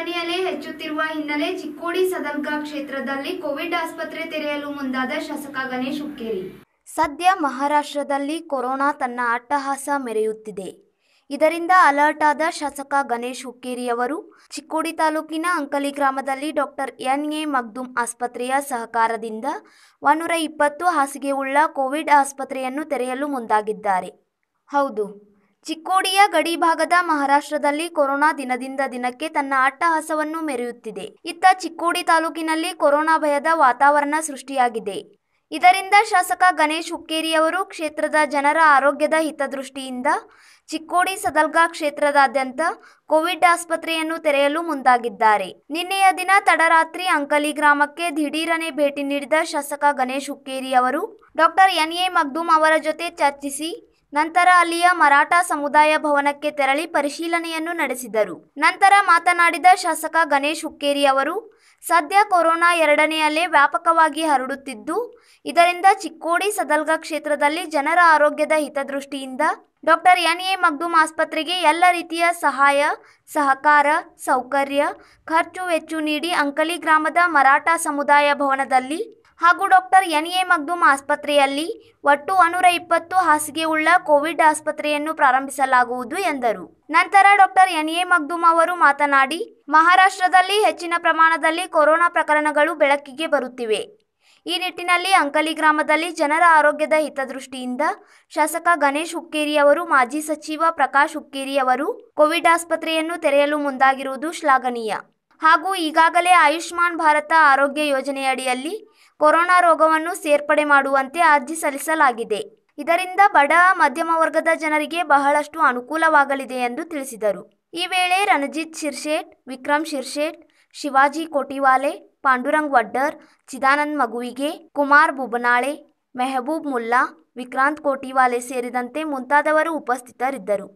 ದಣಿಯಲೇ ಹೆಚ್ಚುತ್ತಿರುವ ಹಿನ್ನೆಲೆ ಚಿಕ್ಕೋಡಿ ಸದರ್ಗಾ ಕ್ಷೇತ್ರದಲ್ಲಿ ಕೋವಿಡ್ ಆಸ್ಪತ್ರೆ ತೆರೆಯಲು ಮುಂದಾದ ಶಾಸಕ ಗಣೇಶ್ ಹುಕ್ಕೇರಿ ಸದ್ಯ ಮಹಾರಾಷ್ಟ್ರದಲ್ಲಿ ಕೊರೋನಾ ತನ್ನ ಅಟ್ಟಹಾಸ ಮೆರೆಯುತ್ತಿದೆ ಇದರಿಂದ ಅಲರ್ಟ್ ಆದ ಶಾಸಕ ಗಣೇಶ್ ಹುಕ್ಕೇರಿಯವರು ಚಿಕ್ಕೋಡಿ ತಾಲೂಕಿನ ಅಂಕಲಿ ಗ್ರಾಮದಲ್ಲಿ ಡಾಕ್ಟರ್ ಎನ್ ಎ ಮಗ್ದುಮ್ ಆಸ್ಪತ್ರೆಯ ಸಹಕಾರದಿಂದ ಒಂದೂರ ಇಪ್ಪತ್ತು ಹಾಸಿಗೆ ಉಳ್ಳ ಕೋವಿಡ್ ಆಸ್ಪತ್ರೆಯನ್ನು ತೆರೆಯಲು ಮುಂದಾಗಿದ್ದಾರೆ ಹೌದು ಚಿಕ್ಕೋಡಿಯ ಗಡಿ ಭಾಗದ ಮಹಾರಾಷ್ಟ್ರದಲ್ಲಿ ಕೊರೋನಾ ದಿನದಿಂದ ದಿನಕ್ಕೆ ತನ್ನ ಅಟ್ಟಹಾಸವನ್ನು ಮೆರೆಯುತ್ತಿದೆ ಇತ್ತ ಚಿಕ್ಕೋಡಿ ತಾಲೂಕಿನಲ್ಲಿ ಕೊರೋನಾ ಭಯದ ವಾತಾವರಣ ಸೃಷ್ಟಿಯಾಗಿದೆ ಇದರಿಂದ ಶಾಸಕ ಗಣೇಶ್ ಹುಕ್ಕೇರಿಯವರು ಕ್ಷೇತ್ರದ ಜನರ ಆರೋಗ್ಯದ ಹಿತದೃಷ್ಟಿಯಿಂದ ಚಿಕ್ಕೋಡಿ ಸದಲ್ಗಾ ಕ್ಷೇತ್ರದಾದ್ಯಂತ ಕೋವಿಡ್ ಆಸ್ಪತ್ರೆಯನ್ನು ತೆರೆಯಲು ಮುಂದಾಗಿದ್ದಾರೆ ನಿನ್ನೆಯ ದಿನ ತಡರಾತ್ರಿ ಅಂಕಲಿ ಗ್ರಾಮಕ್ಕೆ ದಿಢೀರನೆ ಭೇಟಿ ನೀಡಿದ ಶಾಸಕ ಗಣೇಶ್ ಹುಕ್ಕೇರಿ ಅವರು ಡಾಕ್ಟರ್ ಎನ್ ಎ ಮಗ್ದೂಮ್ ಅವರ ಜೊತೆ ಚರ್ಚಿಸಿ ನಂತರ ಅಲ್ಲಿಯ ಮರಾಠ ಸಮುದಾಯ ಭವನಕ್ಕೆ ತೆರಳಿ ಪರಿಶೀಲನೆಯನ್ನು ನಡೆಸಿದರು ನಂತರ ಮಾತನಾಡಿದ ಶಾಸಕ ಗಣೇಶ್ ಹುಕ್ಕೇರಿ ಅವರು ಸದ್ಯ ಕೊರೋನಾ ಎರಡನೇ ಅಲೆ ವ್ಯಾಪಕವಾಗಿ ಹರಡುತ್ತಿದ್ದು ಇದರಿಂದ ಚಿಕ್ಕೋಡಿ ಸದಲ್ಗ ಕ್ಷೇತ್ರದಲ್ಲಿ ಜನರ ಆರೋಗ್ಯದ ಹಿತದೃಷ್ಟಿಯಿಂದ ಡಾಕ್ಟರ್ ಎನ್ ಎ ಮಗ್ದೂಮ್ ಆಸ್ಪತ್ರೆಗೆ ಎಲ್ಲ ರೀತಿಯ ಸಹಾಯ ಸಹಕಾರ ಸೌಕರ್ಯ ಖರ್ಚು ವೆಚ್ಚು ನೀಡಿ ಅಂಕಲಿ ಗ್ರಾಮದ ಮರಾಠ ಸಮುದಾಯ ಭವನದಲ್ಲಿ ಹಾಗೂ ಡಾಕ್ಟರ್ ಎನ್ ಎ ಮಗ್ದುಮ್ ಆಸ್ಪತ್ರೆಯಲ್ಲಿ ಒಟ್ಟು ನೂರ ಇಪ್ಪತ್ತು ಉಳ್ಳ ಕೋವಿಡ್ ಆಸ್ಪತ್ರೆಯನ್ನು ಪ್ರಾರಂಭಿಸಲಾಗುವುದು ಎಂದರು ನಂತರ ಡಾಕ್ಟರ್ ಎನ್ ಎ ಮಗ್ದೂಮ್ ಅವರು ಮಾತನಾಡಿ ಮಹಾರಾಷ್ಟ್ರದಲ್ಲಿ ಹೆಚ್ಚಿನ ಪ್ರಮಾಣದಲ್ಲಿ ಕೊರೋನಾ ಪ್ರಕರಣಗಳು ಬೆಳಕಿಗೆ ಬರುತ್ತಿವೆ ಈ ನಿಟ್ಟಿನಲ್ಲಿ ಅಂಕಲಿ ಗ್ರಾಮದಲ್ಲಿ ಜನರ ಆರೋಗ್ಯದ ಹಿತದೃಷ್ಟಿಯಿಂದ ಶಾಸಕ ಗಣೇಶ್ ಹುಕ್ಕೇರಿ ಅವರು ಮಾಜಿ ಸಚಿವ ಪ್ರಕಾಶ್ ಹುಕ್ಕೇರಿ ಅವರು ಕೋವಿಡ್ ಆಸ್ಪತ್ರೆಯನ್ನು ತೆರೆಯಲು ಮುಂದಾಗಿರುವುದು ಶ್ಲಾಘನೀಯ ಹಾಗೂ ಈಗಾಗಲೇ ಆಯುಷ್ಮಾನ್ ಭಾರತ ಆರೋಗ್ಯ ಯೋಜನೆಯಡಿಯಲ್ಲಿ ಕೊರೋನಾ ರೋಗವನ್ನು ಸೇರ್ಪಡೆ ಮಾಡುವಂತೆ ಅರ್ಜಿ ಸಲ್ಲಿಸಲಾಗಿದೆ ಇದರಿಂದ ಬಡ ಮಧ್ಯಮ ವರ್ಗದ ಜನರಿಗೆ ಬಹಳಷ್ಟು ಅನುಕೂಲವಾಗಲಿದೆ ಎಂದು ತಿಳಿಸಿದರು ಈ ವೇಳೆ ರಣಜಿತ್ ಶಿರ್ಶೇಟ್ ವಿಕ್ರಮ್ ಶಿರ್ಶೇಟ್ ಶಿವಾಜಿ ಕೋಟಿವಾಲೆ ಪಾಂಡುರಂಗ್ ವಡ್ಡರ್ ಚಿದಾನಂದ್ ಮಗುವಿಗೆ ಕುಮಾರ್ ಬುಬನಾಳೆ ಮೆಹಬೂಬ್ ಮುಲ್ಲಾ ವಿಕ್ರಾಂತ್ ಕೋಟಿವಾಲೆ ಸೇರಿದಂತೆ ಮುಂತಾದವರು ಉಪಸ್ಥಿತರಿದ್ದರು